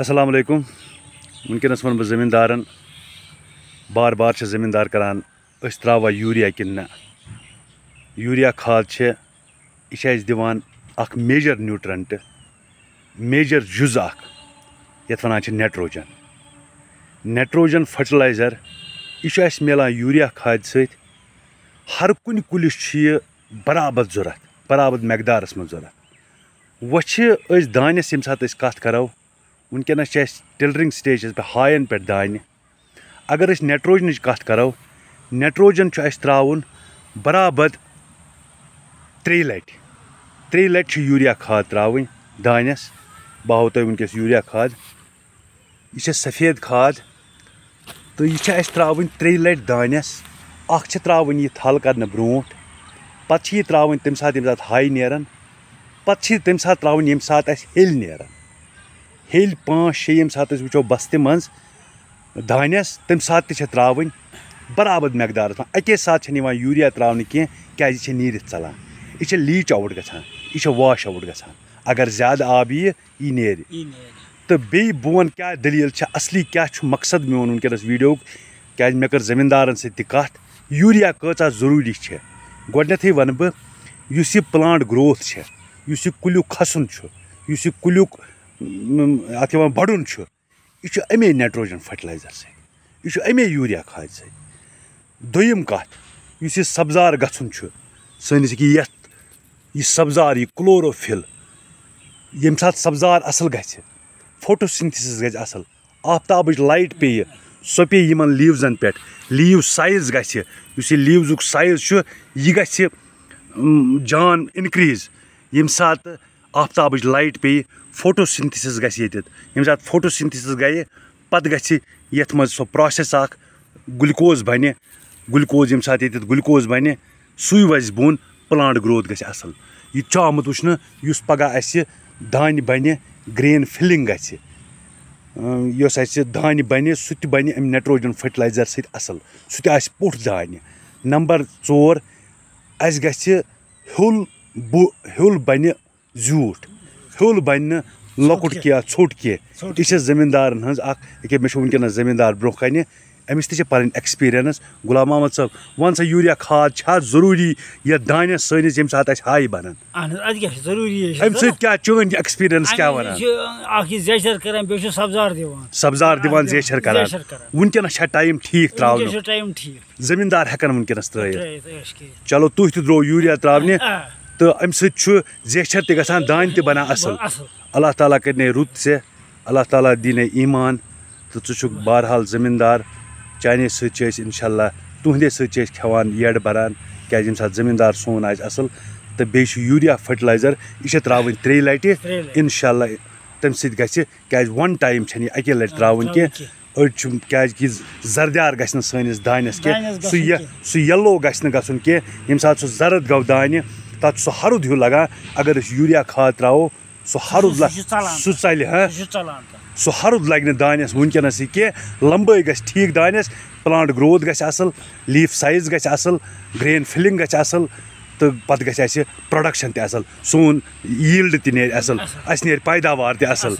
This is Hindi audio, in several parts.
अस्सलाम वालेकुम वन बह बार बार जमींदार करान त्रा यूरिया कि ना यूरिया खाद से यह दिवान अख मेजर न्यूट्रंट मेजर जुज अख वन नेट्रोजन नेट्रोजन फर्टिलाइजर यह मिलान यूरिया खाद सर हर कुन कुलिस बराबर जरूरत बराबर मकदारस मज जरूरत वह दानस ये कत करो वनकस टिलरिंग स्टेजस पे हायन पे दान अगर अस नट्रोजन कत करो नट्रोजन त्रावन बराबर त्री लटि त्री लटि यूरिया खाद त्रावि दानस बह हो तुम वनक यूरिया खाद यह सफेद खाद तो यह त्रावि त्री लटि दानस अख्त त्रावि यह थल कर ब्रो पे त्रावि तमें हाई नीरान पे तमें त्रावि ये सात हिल नीरान हेल पाँच शे ये सात वो बस्त मं दानस तमें सात त्राव बराबर मकदार एक सा यूरिया त्रा क्या यह नीर चलान यह लीच आउट गाश आउट गगर ज्यादा आब ये न तो बे बन क्या दलील असली क्या मकसद मे वन वीडियो क्या मे कर जमींदार सत यूरिया कर्चा जरूरी है गोडनेथ वन बह प्लांट ग्रोथ है कुल्यु खसन اَتھ یِوان بَڑُن چھُ یہِ چھُ اَمے نایٹرٛوجَن فٔٹلایزَر سۭتۍ یہِ چھُ اَمے یوٗریا کھادِ سۭتۍ دوٚیِم کَتھ یُس یہِ سبزار گژھُن چھُ سٲنِس ییٚکیٛاہ یَتھ یہِ سبزار یہِ کلوروفِل ییٚمہِ ساتہٕ سبزار اَصٕل گژھِ فوٹو سِنتھِسِس گژھِ اَصٕل آفتابٕچ لایٹ پیٚیہِ سۄ پیٚیہِ یِمَن لیٖوزَن پٮ۪ٹھ لیٖو سایز گژھِ یُس یہِ لیٖوزُک سایز چھُ یہِ گژھِ جان اِنکرٛیٖز ییٚمہِ ساتہٕ आफ्ताब लाइट पे फोटो सिंथिस गम सिंथिस गए पत ग सो प्रोसेस आख बन ग्लूकोज ये सा ग्लूकोज बन सु बोन प्लांट ग्रोथ ग असल ये आमुत पगह अस दान बन ग्रेन फिलिंग ग दान बन सह बन अम नाइट्रोजन फर्टिलइजर सल सह पुट दान नंबर ओर अस ग हूल बु हूल बन जूठ ह्यूल बन लोकुट क्या छोट क्या यह जमींदार मे वन जमींदार ब्रोह कमिस तीन एक्सपीरियंस गुलाम महमद सब वन सा यूरिया खाद जरूरी ये दान सैनिक सात हाई बन क्या चुन एक्सपीरियंस क्या वन सब्जार दिवान जेचर टाइम ठीक त्रा जमींदार हेकन वनक त्रो चलो तु तू यूरिया त्रावि तो अम सैचर ते ग दान ते असल अल्लाह ताली कर रुत से अल्लाह ताली ने ईमान तो झुक बहरहाल जमींदार चाने सला तुंदे सवान यड बरान क्या ये सात जमींदार सोन आसल तो बेच यूरिया फर्टिलाइजर यह त्रावन त्रे लटि इनशा तम क्या वन टाइम छे अक लट त्रावन कह अड़ क्या जरदार ग कह सो यो गो गह यम सात सह जरद गो दान तथा सह हरुद हूँ लगान अगर यूरिया खाद त्रो सरुद सल सह हरुद लगने दानस वनकनस यह कह लम्ब ग ठीक दानस प्लांट ग्रोथ गल लीफ साइज ग ग्रेन फिलिंग ग तो पत ग प्रोडक्शन तल सोन यल्ड त नल अस नैदावार तल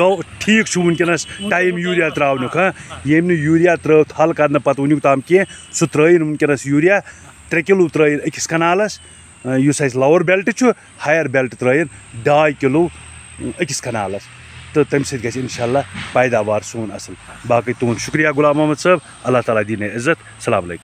गो ठीक वनकस टाइम यूरिया हाँ, त्रवन हाँ? हाँ। ये यूरिया त्र थल कर पुनुक तम कह सह त्रन वनकस यूरिया त्रे कलो त्रकिस कनालस इस लोअर बेल्ट हायर बेल्ट त्रा ढाई किलो अकिस कनाल तो तमें गए इनशा पैदावार सोन असल बाकी तुम शुक्रिया गुलाम महमद साहब अल्लाह ताली दी इज़्ज़त अल्लाम